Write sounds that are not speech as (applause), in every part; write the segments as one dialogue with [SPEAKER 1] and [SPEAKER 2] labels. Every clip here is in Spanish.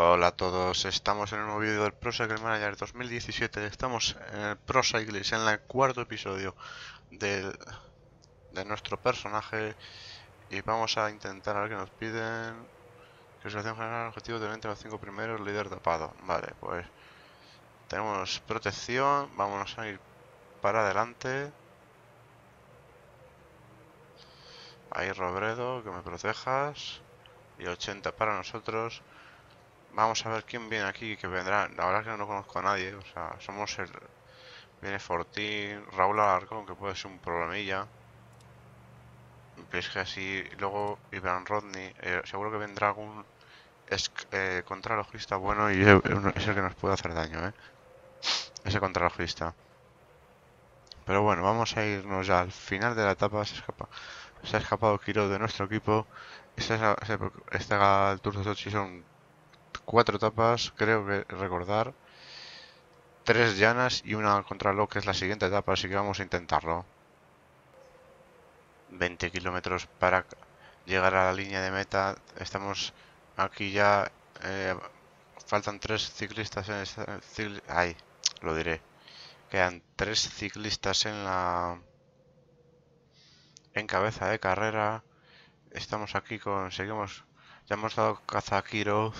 [SPEAKER 1] Hola a todos, estamos en el nuevo vídeo del Pro Cycle Manager 2017 Estamos en el Pro Cycle, en el cuarto episodio de nuestro personaje Y vamos a intentar a ver qué nos piden Que se general objetivo de 20 a los 5 primeros, líder tapado Vale, pues tenemos protección, vamos a ir para adelante Ahí Robredo, que me protejas y 80 para nosotros Vamos a ver quién viene aquí, que vendrá. La verdad es que no conozco a nadie, o sea, somos el... Viene Fortín, Raúl Alarcón, que puede ser un problemilla. Pero que así, luego Iván Rodney, eh, seguro que vendrá algún es, eh, bueno y es el que nos puede hacer daño, ¿eh? Ese contralojista. Pero bueno, vamos a irnos ya al final de la etapa. Se, escapa, se ha escapado Kiro de nuestro equipo. Este, este, turno de Sochi son cuatro etapas, creo que recordar. Tres llanas y una contra lo que es la siguiente etapa, así que vamos a intentarlo. 20 kilómetros para llegar a la línea de meta. Estamos aquí ya... Eh, faltan tres ciclistas en esta... ay, lo diré. Quedan tres ciclistas en la... En cabeza de carrera. Estamos aquí con... Seguimos... Ya hemos dado caza a Kirov.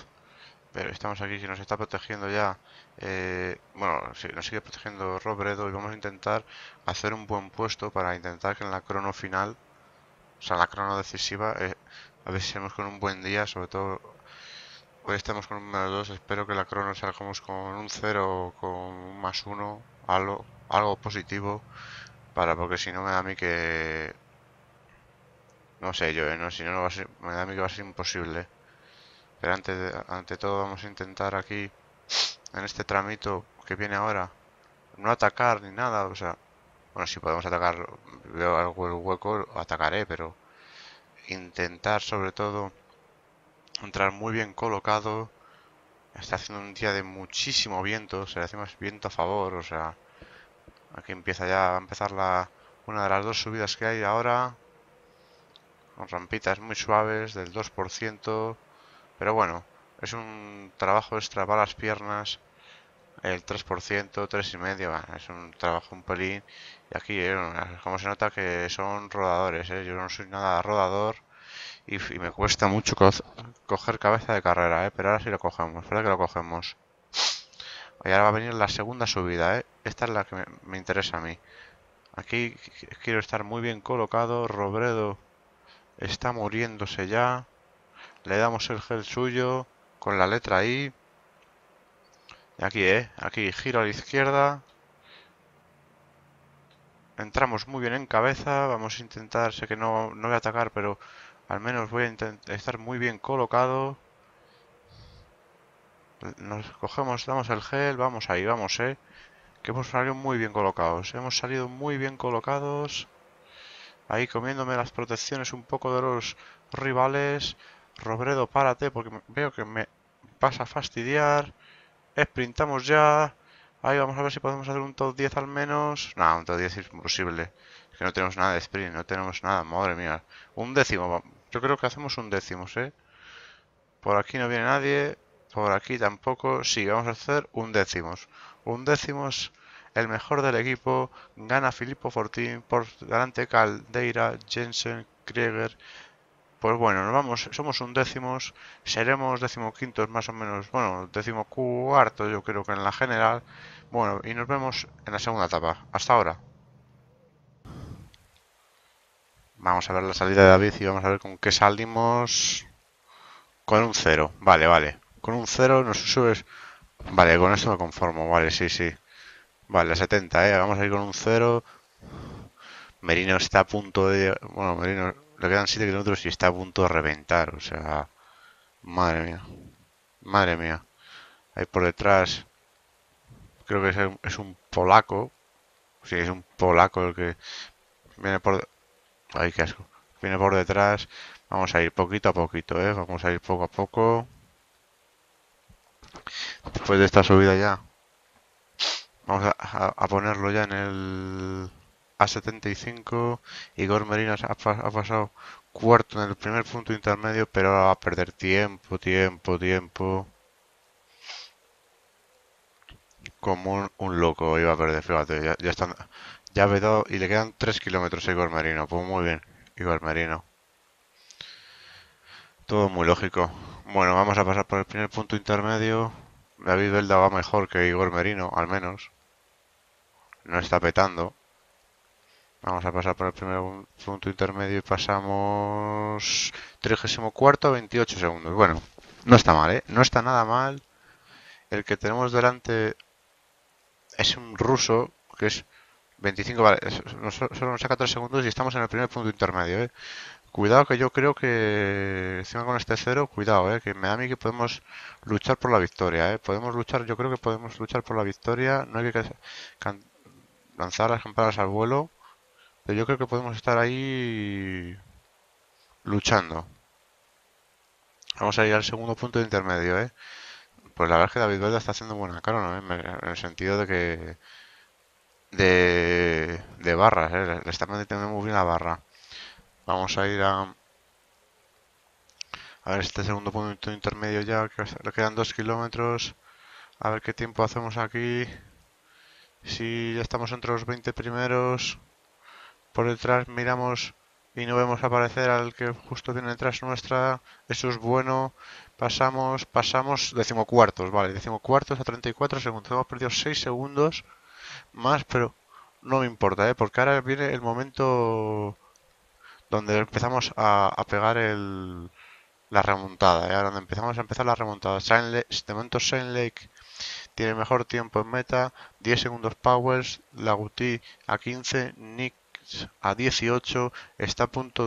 [SPEAKER 1] Pero estamos aquí si nos está protegiendo ya. Eh, bueno, nos sigue protegiendo Robredo y vamos a intentar hacer un buen puesto para intentar que en la crono final, o sea, la crono decisiva, eh, a ver si estamos con un buen día. Sobre todo, hoy estamos con un menos 2. Espero que la crono salgamos con un 0 o con un más 1, algo, algo positivo, para porque si no me da a mí que. No sé yo, eh, no, si no, me da a mí que va a ser imposible. Pero antes ante todo vamos a intentar aquí, en este tramito que viene ahora, no atacar ni nada, o sea... Bueno, si podemos atacar, veo algo el hueco, atacaré, pero... Intentar sobre todo entrar muy bien colocado. Está haciendo un día de muchísimo viento, se le hace más viento a favor, o sea... Aquí empieza ya a empezar la, una de las dos subidas que hay ahora. Con rampitas muy suaves, del 2%. Pero bueno, es un trabajo extra para las piernas. El 3%, 3,5%, es un trabajo un pelín. Y aquí, eh, como se nota que son rodadores, eh, yo no soy nada rodador. Y, me cuesta mucho coger cabeza de carrera, eh, pero ahora sí lo cogemos, espera que lo cogemos. Y ahora va a venir la segunda subida, Esta es la que me, me, interesa a mí. Aquí quiero estar muy bien colocado. Robredo está muriéndose ya. Le damos el gel suyo con la letra I. Aquí, ¿eh? Aquí, giro a la izquierda. Entramos muy bien en cabeza. Vamos a intentar, sé que no, voy a atacar, pero al menos voy a estar muy bien colocado. Nos cogemos, damos el gel, vamos ahí, vamos, ¿eh? Que hemos salido muy bien colocados. Hemos salido muy bien colocados. Ahí comiéndome las protecciones un poco de los rivales. Robredo, párate porque veo que me vas a fastidiar. Sprintamos ya. Ahí vamos a ver si podemos hacer un top 10 al menos. No, un top 10 es imposible. Es que no tenemos nada de sprint, no tenemos nada. Madre mía. Un décimo. Yo creo que hacemos un décimo, ¿eh? Por aquí no viene nadie. Por aquí tampoco. Sí, vamos a hacer un décimo. Un décimo el mejor del equipo. Gana Filippo Fortín por delante Caldeira, Jensen, Krieger, pues bueno, nos vamos, somos un décimos, seremos decimoquintos más o menos, bueno, décimo cuarto yo creo que en la general. Bueno, y nos vemos en la segunda etapa. Hasta ahora. Vamos a ver la salida de David y vamos a ver con qué salimos. Con un cero, vale, vale. Con un cero nos subes... Vale, con esto me conformo, vale, sí, sí. Vale, 70, eh, vamos a ir con un cero. Merino está a punto de... Bueno, Merino... Le quedan 7 kilómetros y está a punto de reventar. O sea, madre mía. Madre mía. Ahí por detrás. Creo que es, un polaco. Sí, es un polaco el que viene por... Ay, qué asco. Viene por detrás. Vamos a ir poquito a poquito, ¿eh? Vamos a ir poco a poco. Después de esta subida ya. Vamos a ponerlo ya en el a 75. Igor Merino ha, pasado cuarto en el primer punto intermedio, pero va a perder tiempo, tiempo, tiempo. Como un, loco iba a perder, fíjate, ya, están. Ya ha y le quedan 3 kilómetros a Igor Merino. Pues muy bien, Igor Merino. Todo muy lógico. Bueno, vamos a pasar por el primer punto intermedio. David Belda va mejor que Igor Merino, al menos. No está petando. Vamos a pasar por el primer punto intermedio y pasamos 34 a 28 segundos. Bueno, no está mal, ¿eh? No está nada mal. El que tenemos delante es un ruso, que es 25, vale, solo nos saca 3 segundos y estamos en el primer punto intermedio, ¿eh? Cuidado que yo creo que encima con este cero, cuidado, ¿eh? que me da a mí que podemos luchar por la victoria, ¿eh? podemos luchar, yo creo que podemos luchar por la victoria, no hay que lanzar las campanas al vuelo yo creo que podemos estar ahí luchando. Vamos a ir al segundo punto de intermedio, ¿eh? Pues la verdad es que David Velda está haciendo buena cara, ¿no? En el sentido de que... De, de barras, ¿eh? Le está manteniendo muy bien la barra. Vamos a ir a... A ver este segundo punto de intermedio ya, que le quedan dos kilómetros. A ver qué tiempo hacemos aquí. Si ya estamos entre los 20 primeros por detrás miramos y no vemos aparecer al que justo viene detrás nuestra. Eso es bueno. Pasamos, pasamos decimocuartos, vale, decimocuartos a 34 segundos. Hemos perdido 6 segundos más, pero no me importa, ¿eh? porque ahora viene el momento donde empezamos a, pegar el, la remontada, ¿eh? ahora donde empezamos a empezar la remontada. de momento Saint Lake tiene mejor tiempo en meta, 10 segundos Powers, Laguti a 15, Nick a 18, está a punto,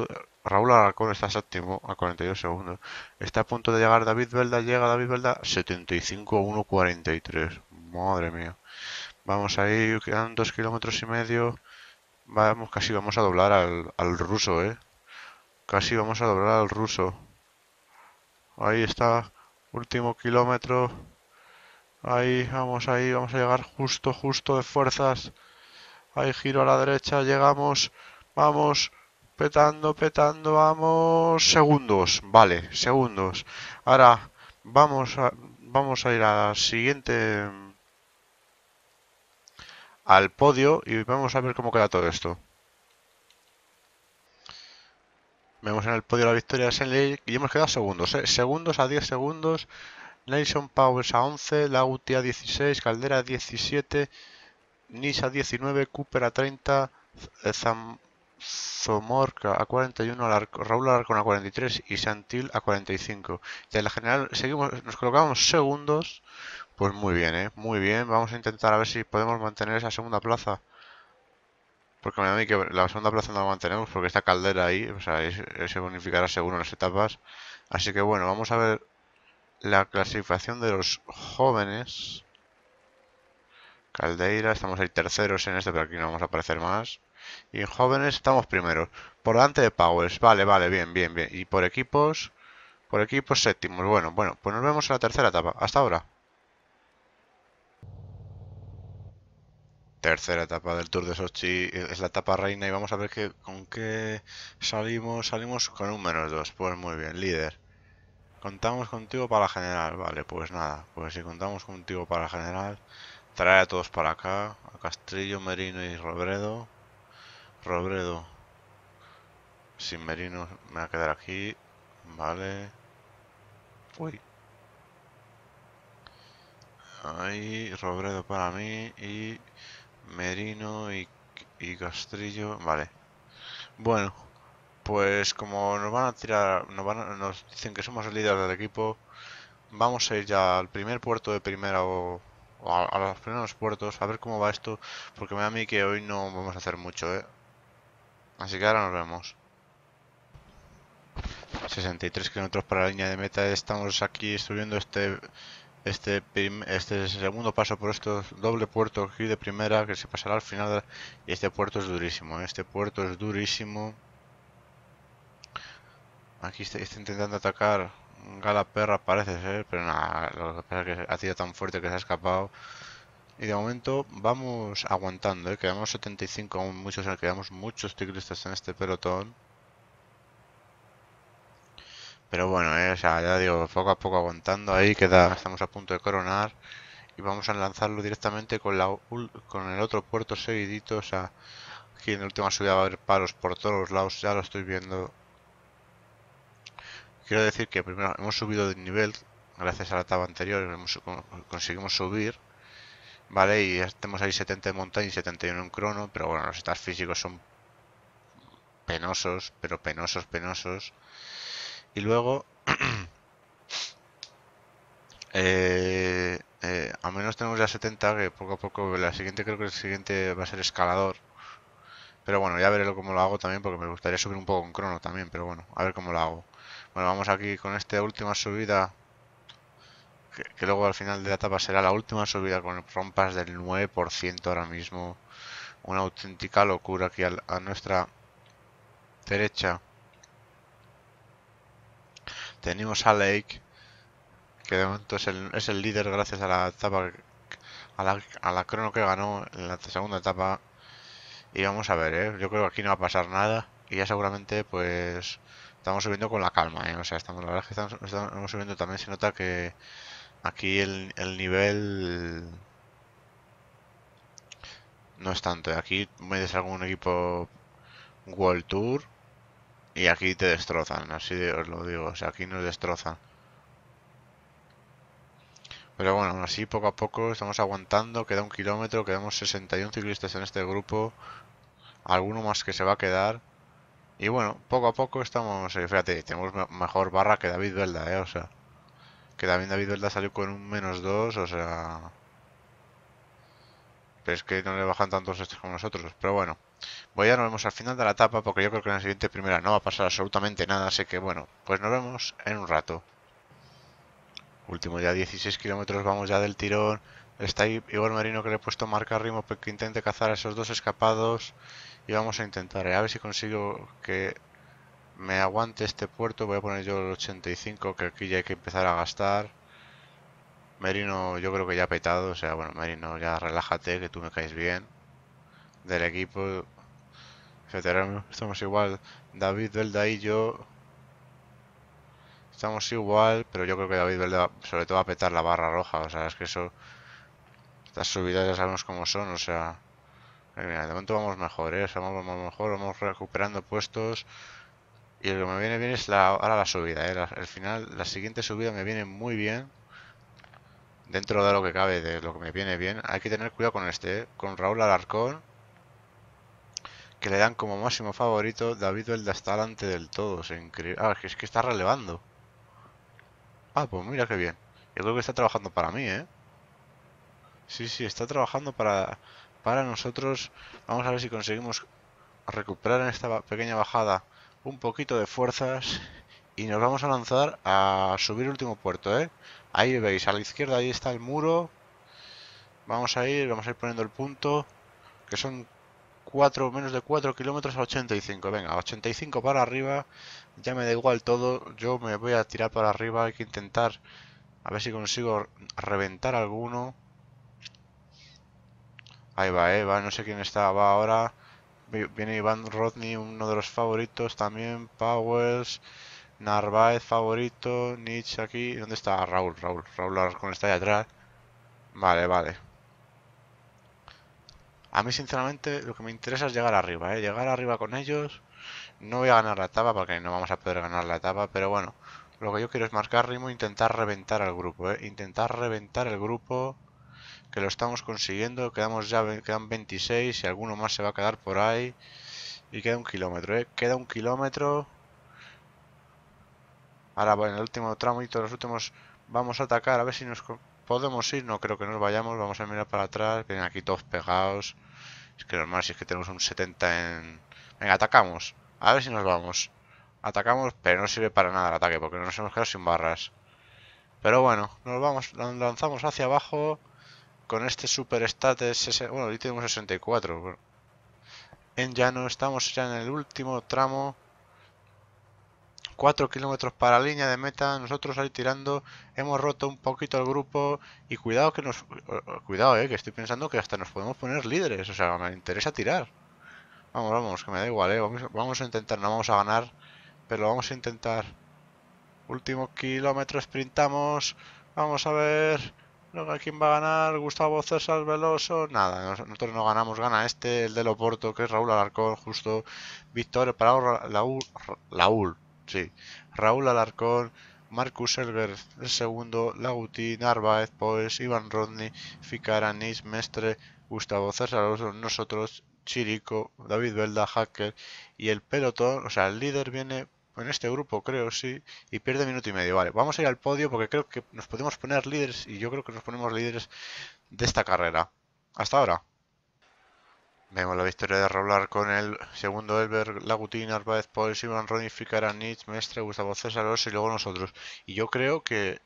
[SPEAKER 1] Raúl Alarcón está séptimo a 42 segundos, está a punto de llegar David Velda, llega David Velda 75 a 1.43, madre mía. Vamos ahí, quedan dos kilómetros y medio, vamos, casi vamos a doblar al, al ruso, eh. Casi vamos a doblar al ruso. Ahí está, último kilómetro. Ahí, vamos, ahí, vamos a llegar justo, justo de fuerzas. Ahí giro a la derecha, llegamos, vamos, petando, petando, vamos, segundos, vale, segundos. Ahora vamos a, vamos a ir a la siguiente, al podio y vamos a ver cómo queda todo esto. Vemos en el podio la victoria de Senley y hemos quedado segundos, ¿eh? segundos a 10 segundos, Nelson Powers a 11, Lauti a 16, Caldera a 17... Nisa 19, Cooper a 30, Zomorca eh, a 41, Raúl Alarcón a 43 y Santil a 45. Y en la general seguimos, nos colocamos segundos. Pues muy bien, ¿eh? Muy bien. Vamos a intentar a ver si podemos mantener esa segunda plaza. Porque me da a mí que la segunda plaza no la mantenemos porque está Caldera ahí. O sea, se bonificará seguro en las etapas. Así que bueno, vamos a ver la clasificación de los jóvenes. Caldeira, estamos ahí terceros en este, pero aquí no vamos a aparecer más. Y jóvenes estamos primeros. Por delante de Powers. Vale, vale, bien, bien, bien. Y por equipos... Por equipos séptimos. Bueno, bueno, pues nos vemos en la tercera etapa. Hasta ahora. Tercera etapa del Tour de Sochi. Es la etapa reina y vamos a ver qué con qué salimos. Salimos con un menos dos. Pues muy bien, líder. Contamos contigo para la general. Vale, pues nada. Pues si contamos contigo para la general... Trae a todos para acá. A Castrillo, Merino y Robredo. Robredo. Sin Merino me va a quedar aquí. Vale. Uy. Ahí, Robredo para mí y Merino y, y Castrillo. Vale. Bueno, pues como nos van a tirar, nos, van nos dicen que somos el líder del equipo, vamos a ir ya al primer puerto de primera o a, los primeros puertos, a ver cómo va esto, porque me da a mí que hoy no vamos a hacer mucho, ¿eh? Así que ahora nos vemos. 63 kilómetros para la línea de meta, estamos aquí subiendo este este este segundo paso por estos doble puerto aquí de primera que se pasará al final y este puerto es durísimo, ¿eh? este puerto es durísimo. Aquí está intentando atacar Gala perra parece ser, pero nada, lo que pasa es que ha sido tan fuerte que se ha escapado. Y de momento vamos aguantando, ¿eh? quedamos 75, aún muchos, quedamos muchos ciclistas en este pelotón. Pero bueno, ¿eh? o ya digo, poco a poco aguantando, ahí queda, estamos a punto de coronar. Y vamos a lanzarlo directamente con, con el otro puerto seguidito, o sea, aquí en la última subida va a haber paros por todos los lados, ya lo estoy viendo. Quiero decir que primero hemos subido de nivel gracias a la tabla anterior, conseguimos subir, ¿vale? Y ya tenemos ahí 70 de montaña y 71 en crono, pero bueno, los estás físicos son penosos, pero penosos, penosos. Y luego, al (clears throat) eh, eh, menos tenemos ya 70, que poco a poco, la siguiente creo que el siguiente va a ser escalador. Pero bueno, ya veré cómo lo hago también, porque me gustaría subir un poco en crono también, pero bueno, a ver cómo lo hago. Bueno, vamos aquí con esta última subida, que, luego al final de la etapa será la última subida con rompas del 9% ahora mismo. Una auténtica locura aquí a, nuestra derecha. Tenemos a Lake, que de momento es el, es el líder gracias a la etapa, a la, a crono que ganó en la segunda etapa. Y vamos a ver, ¿eh? yo creo que aquí no va a pasar nada. Y ya seguramente pues Estamos subiendo con la calma, ¿eh? O sea, estamos, la verdad es que estamos, subiendo. También se nota que aquí el, nivel no es tanto. ¿eh? Aquí metes algún equipo World Tour y aquí te destrozan, así os lo digo. O sea, aquí nos destrozan. Pero bueno, así poco a poco estamos aguantando. Queda un kilómetro, quedamos 61 ciclistas en este grupo. Alguno más que se va a quedar. Y bueno, poco a poco estamos, eh, fíjate, tenemos mejor barra que David Velda, eh, o sea. Que también David Velda salió con un menos dos, o sea... Pero es que no le bajan tantos estos como nosotros, pero bueno. Voy pues ya nos vemos al final de la etapa porque yo creo que en la siguiente primera no va a pasar absolutamente nada, así que bueno, pues nos vemos en un rato. Último ya 16 kilómetros, vamos ya del tirón. Está ahí igual Marino que le he puesto marca ritmo porque que intente cazar a esos dos escapados. Y vamos a intentar, ¿eh? a ver si consigo que me aguante este puerto. Voy a poner yo el 85, que aquí ya hay que empezar a gastar. Merino yo creo que ya ha petado, o sea, bueno, Merino ya relájate, que tú me caes bien. Del equipo, etcétera, estamos igual. David, Belda y yo Estamos igual, pero yo creo que David Velda sobre todo va a petar la barra roja. O sea, es que eso... Estas subidas ya sabemos cómo son, o sea... Eh, de momento vamos mejor, ¿eh? vamos, mejor, vamos recuperando puestos. Y lo que me viene bien es ahora la subida, ¿eh? el final, la siguiente subida me viene muy bien. Dentro de lo que cabe, de lo que me viene bien. Hay que tener cuidado con este, ¿eh? con Raúl Alarcón. Que le dan como máximo favorito. David Velda está delante del todo. Ah, es increíble. es que está relevando. Ah, pues mira qué bien. Yo creo que está trabajando para mí, ¿eh? Sí, sí, está trabajando para, para nosotros. Vamos a ver si conseguimos recuperar en esta pequeña bajada un poquito de fuerzas y nos vamos a lanzar a subir el último puerto, ¿eh? Ahí veis, a la izquierda ahí está el muro. Vamos a ir, vamos a ir poniendo el punto, que son 4, menos de 4 kilómetros a 85. Venga, 85 para arriba. Ya me da igual todo. Yo me voy a tirar para arriba. Hay que intentar a ver si consigo reventar alguno. Ahí va, eh, va. No sé quién está. Va ahora. Viene Iván Rodney, uno de los favoritos también. Powers. Narváez favorito. Nietzsche aquí. ¿Dónde está Raúl? Raúl. Raúl con está ahí atrás. Vale, vale. A mí, sinceramente, lo que me interesa es llegar arriba, ¿eh? Llegar arriba con ellos. No voy a ganar la etapa porque no vamos a poder ganar la etapa, pero bueno. Lo que yo quiero es marcar ritmo e intentar reventar al grupo, ¿eh? Intentar reventar el grupo, que lo estamos consiguiendo. Quedamos ya, quedan 26 y alguno más se va a quedar por ahí. Y queda un kilómetro, ¿eh? Queda un kilómetro. Ahora, bueno, el último tramo y todos los últimos vamos a atacar a ver si nos podemos ir? No creo que nos vayamos. Vamos a mirar para atrás. Vienen aquí todos pegados. Es que normal, si es que tenemos un 70 en... Venga, atacamos. A ver si nos vamos. Atacamos, pero no sirve para nada el ataque, porque nos hemos quedado sin barras. Pero bueno, nos vamos, lanzamos hacia abajo con este super stat de Bueno, ahí tenemos 64. En llano, estamos ya en el último tramo 4 kilómetros para la línea de meta, nosotros ahí tirando, hemos roto un poquito el grupo y cuidado que nos... Cuidado, eh, que estoy pensando que hasta nos podemos poner líderes, o sea, me interesa tirar. Vamos, vamos, que me da igual, eh, vamos, a intentar, no vamos a ganar, pero vamos a intentar. Último kilómetro, sprintamos, vamos a ver... ¿Quién va a ganar? Gustavo César Veloso. Nada, nosotros no ganamos. Gana este, el de Loporto, que es Raúl Alarcón, justo. Victoria para Laúl. Laúl. Sí. Raúl Alarcón, Marcus Elber, el segundo, Lagutí, Narváez, Poes, Iván Rodney, Ficaranis, Mestre, Gustavo César nosotros, Chirico, David Velda, Hacker y el pelotón, o sea, el líder viene en este grupo, creo, sí, y pierde minuto y medio. Vale, vamos a ir al podio porque creo que nos podemos poner líderes y yo creo que nos ponemos líderes de esta carrera. Hasta ahora. Vemos la victoria de Roblar con el segundo Elber, Lagutín, Arbaez, Paul, Simon, Ronnie, a Nietzsche, Mestre, Gustavo César, Oso y luego nosotros. Y yo creo que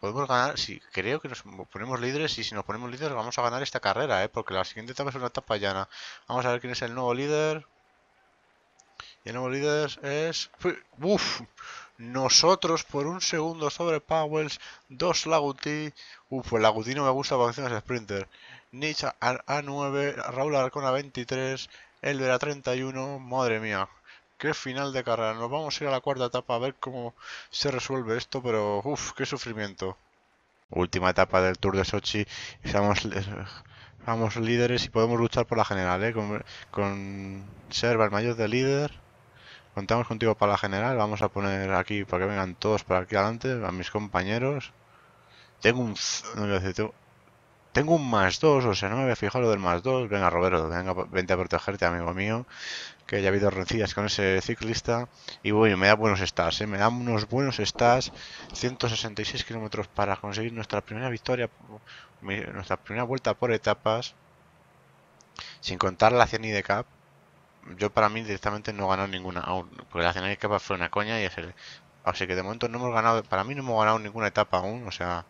[SPEAKER 1] podemos ganar, si creo que nos ponemos líderes y si nos ponemos líderes vamos a ganar esta carrera, ¿eh? porque la siguiente etapa es una etapa llana. Vamos a ver quién es el nuevo líder. Y el nuevo líder es... ¡Uf! Nosotros por un segundo sobre Powells, dos Lagutín... Uf, el pues Lagutín no me gusta porque encima es Sprinter. Nietzsche a 9, Raúl Arcona 23, a 31. Madre mía, qué final de carrera. Nos vamos a ir a la cuarta etapa a ver cómo se resuelve esto, pero uff, qué sufrimiento. Última etapa del Tour de Sochi. Estamos, eh, líderes y podemos luchar por la general, ¿eh? Con, con el mayor de líder. Contamos contigo para la general. Vamos a poner aquí para que vengan todos para aquí adelante, a mis compañeros. Tengo un... No, tengo un más 2, o sea, no me había fijado lo del más 2. Venga, Roberto, venga, vente a protegerte, amigo mío. Que ya ha habido rencillas con ese ciclista. Y bueno, me da buenos stats, ¿eh? Me da unos buenos stats. 166 kilómetros para conseguir nuestra primera victoria, nuestra primera vuelta por etapas. Sin contar la 100 de cap Yo para mí directamente no he ganado ninguna aún. Porque la 100 de Cup fue una coña y es el... Así que de momento no hemos ganado, para mí no hemos ganado ninguna etapa aún, o sea,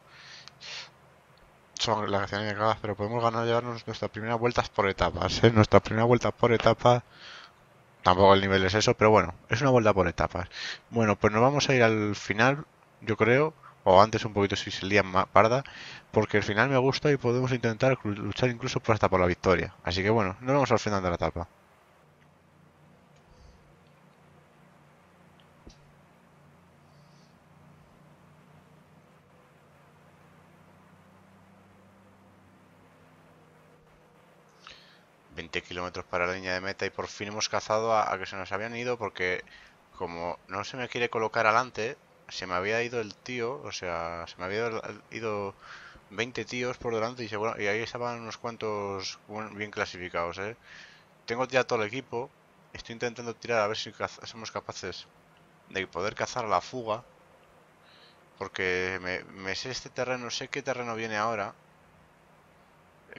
[SPEAKER 1] pero podemos ganar llevarnos nuestras primeras vueltas por etapas, ¿eh? Nuestra primera vuelta por etapa. Tampoco el nivel es eso, pero bueno, es una vuelta por etapas. Bueno, pues nos vamos a ir al final, yo creo, o antes un poquito si se lía más parda, porque el final me gusta y podemos intentar luchar incluso por pues hasta por la victoria. Así que bueno, nos vemos al final de la etapa. kilómetros para la línea de meta y por fin hemos cazado a, que se nos habían ido porque como no se me quiere colocar adelante, se me había ido el tío, o sea, se me había ido, 20 tíos por delante y, bueno, y ahí estaban unos cuantos bien clasificados, ¿eh? Tengo ya todo el equipo, estoy intentando tirar a ver si somos capaces de poder cazar la fuga, porque me, sé este terreno, sé qué terreno viene ahora,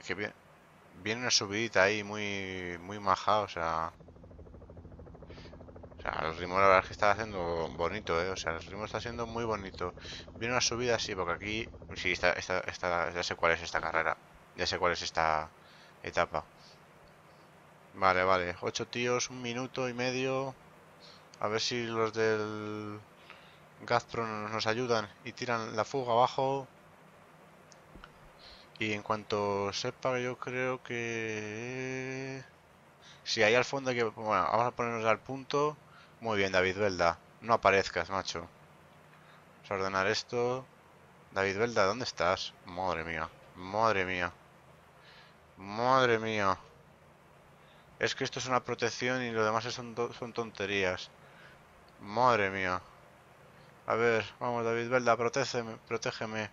[SPEAKER 1] que Viene una subidita ahí muy, muy maja, o sea... O sea, el ritmo la verdad que está haciendo bonito, ¿eh? O sea, el ritmo está haciendo muy bonito. Viene una subida, así, porque aquí... Sí, está, ya sé cuál es esta carrera. Ya sé cuál es esta etapa. Vale, vale. Ocho tíos, un minuto y medio. A ver si los del... Gazprom nos ayudan y tiran la fuga abajo. Y en cuanto sepa, yo creo que... Si hay al fondo que... Bueno, vamos a ponernos al punto. Muy bien, David Velda. No aparezcas, macho. Vamos a ordenar esto. David Velda, ¿dónde estás? Madre mía. Madre mía. Madre mía. Es que esto es una protección y lo demás son, tonterías. Madre mía. A ver, vamos David Velda, protégeme, protégeme.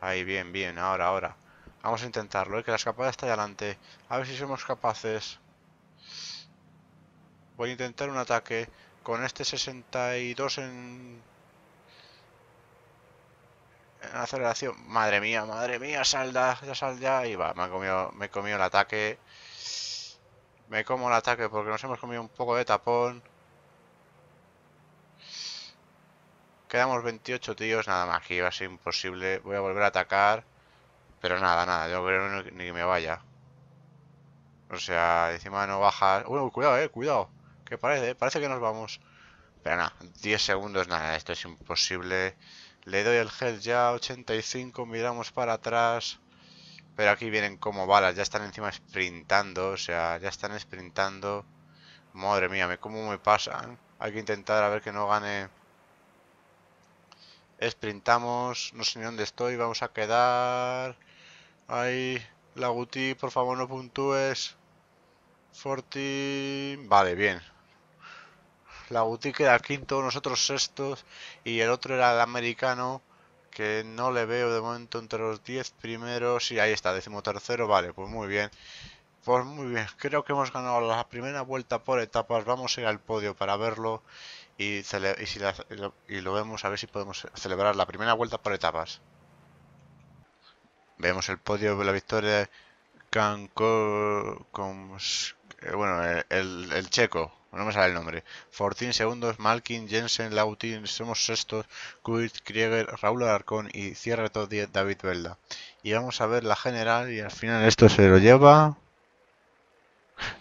[SPEAKER 1] Ahí, bien, bien, ahora, ahora. Vamos a intentarlo, ¿eh? que la escapada está adelante. A ver si somos capaces. Voy a intentar un ataque con este 62 en... aceleración. Madre mía, madre mía, salda, ya salda. Y va, me he comido, me el ataque. Me como el ataque porque nos hemos comido un poco de tapón. Quedamos 28 tíos, nada más, aquí va a ser imposible. Voy a volver a atacar. Pero nada, nada, yo creo ni que me vaya. O sea, encima no baja... ¡Uy, cuidado, eh, cuidado. Que parece, parece que nos vamos. Pero nada, 10 segundos, nada, esto es imposible. Le doy el head ya, 85, miramos para atrás. Pero aquí vienen como balas, ya están encima sprintando, o sea, ya están sprintando. Madre mía, ¿cómo me pasan? Hay que intentar a ver que no gane. Sprintamos, no sé ni dónde estoy, vamos a quedar... Ahí, Guti, por favor no puntúes. Forti... Vale, bien. la Guti queda quinto, nosotros sextos. Y el otro era el americano, que no le veo de momento entre los diez primeros. Y ahí está, décimo tercero. Vale, pues muy bien. Pues muy bien, creo que hemos ganado la primera vuelta por etapas. Vamos a ir al podio para verlo y, si la, y lo vemos a ver si podemos celebrar la primera vuelta por etapas. Vemos el podio de la victoria de con, eh, bueno, el, checo, no me sale el nombre. 14 segundos, Malkin, Jensen, Lautin, somos sextos, Kurt, Krieger, Raúl Alarcón y Cierre todo 10 David Velda. Y vamos a ver la general y al final esto se lo lleva.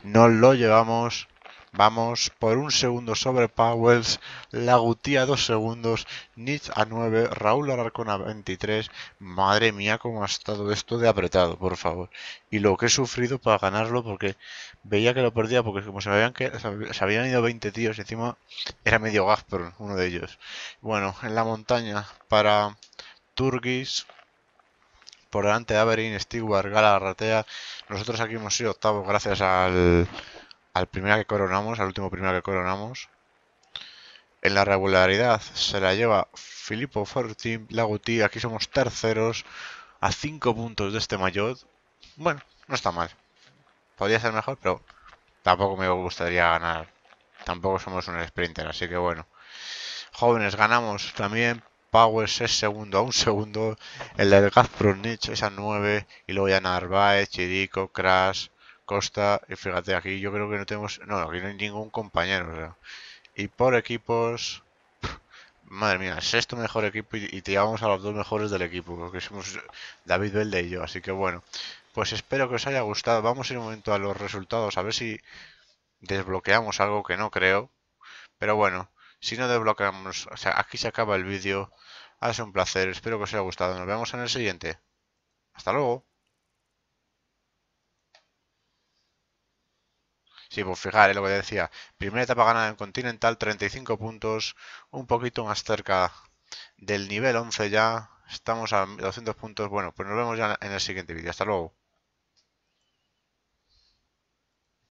[SPEAKER 1] No lo llevamos Vamos por un segundo sobre Powells, Lagutía a dos segundos, Nitz a nueve. Raúl Alarcón a 23. Madre mía, cómo ha estado esto de apretado, por favor. Y lo que he sufrido para ganarlo, porque veía que lo perdía, porque como se, habían, se habían ido 20 tíos, y encima era medio Gasper, uno de ellos. Bueno, en la montaña para Turgis por delante de Averin, Stewart, Gala, Ratea. Nosotros aquí hemos sido octavos gracias al al primero que coronamos, al último primero que coronamos. En la regularidad se la lleva Filippo Fortin, Laguti. aquí somos terceros, a 5 puntos de este Mayotte. Bueno, no está mal. Podría ser mejor, pero tampoco me gustaría ganar. Tampoco somos un sprinter, así que bueno. Jóvenes, ganamos también. Powers es segundo a un segundo. El del Gazprom esa es a 9. Y luego ya Narváez, Chirico, Crash, Costa, y fíjate, aquí yo creo que no tenemos, no, aquí no hay ningún compañero, Y por equipos, (laughs) madre mía, sexto mejor equipo y, te llevamos a los dos mejores del equipo, Porque somos David Velde y yo, así que bueno. Pues espero que os haya gustado, vamos en un momento a los resultados, a ver si desbloqueamos algo que no creo. Pero bueno, si no desbloqueamos, o sea, aquí se acaba el vídeo. Ha sido un placer, espero que os haya gustado. Nos vemos en el siguiente. Hasta luego. Sí, pues fijar, lo que decía. Primera etapa ganada en Continental, 35 puntos, un poquito más cerca del nivel 11 ya. Estamos a 200 puntos. Bueno, pues nos vemos ya en el siguiente vídeo. Hasta luego.